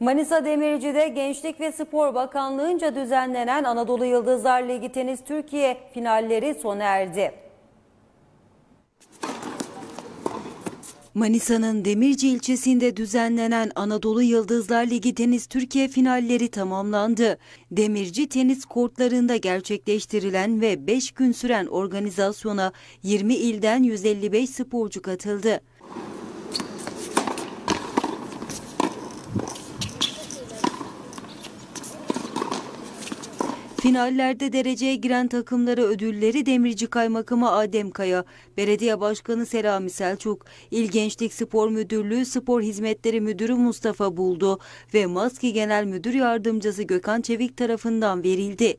Manisa Demirci'de Gençlik ve Spor Bakanlığı'nca düzenlenen Anadolu Yıldızlar Ligi Tenis Türkiye finalleri sona erdi. Manisa'nın Demirci ilçesinde düzenlenen Anadolu Yıldızlar Ligi Tenis Türkiye finalleri tamamlandı. Demirci tenis kortlarında gerçekleştirilen ve 5 gün süren organizasyona 20 ilden 155 sporcu katıldı. Finallerde dereceye giren takımlara ödülleri Demirci Kaymakamı Adem Kaya, Belediye Başkanı Selami Selçuk, İl Gençlik Spor Müdürlüğü Spor Hizmetleri Müdürü Mustafa Buldu ve Maski Genel Müdür Yardımcısı Gökhan Çevik tarafından verildi.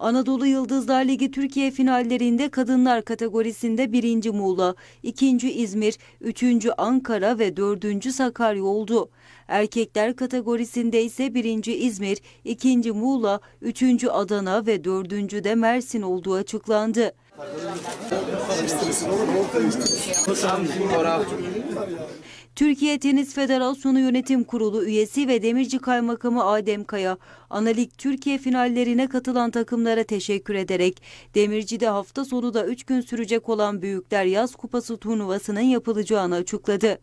Anadolu Yıldızlar Ligi Türkiye finallerinde kadınlar kategorisinde 1. Muğla, 2. İzmir, 3. Ankara ve 4. Sakarya oldu. Erkekler kategorisinde ise 1. İzmir, 2. Muğla, 3. Adana ve 4. de Mersin olduğu açıklandı. Türkiye Tenis Federasyonu Yönetim Kurulu üyesi ve Demirci Kaymakamı Adem Kaya, Analik Türkiye finallerine katılan takımlara teşekkür ederek, Demirci'de hafta sonu da 3 gün sürecek olan Büyükler Yaz Kupası turnuvasının yapılacağını açıkladı.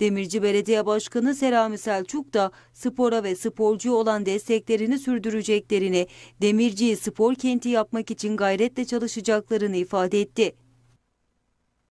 Demirci Belediye Başkanı Selami Selçuk da spora ve sporcu olan desteklerini sürdüreceklerini, Demirci'yi spor kenti yapmak için gayretle çalışacaklarını ifade etti.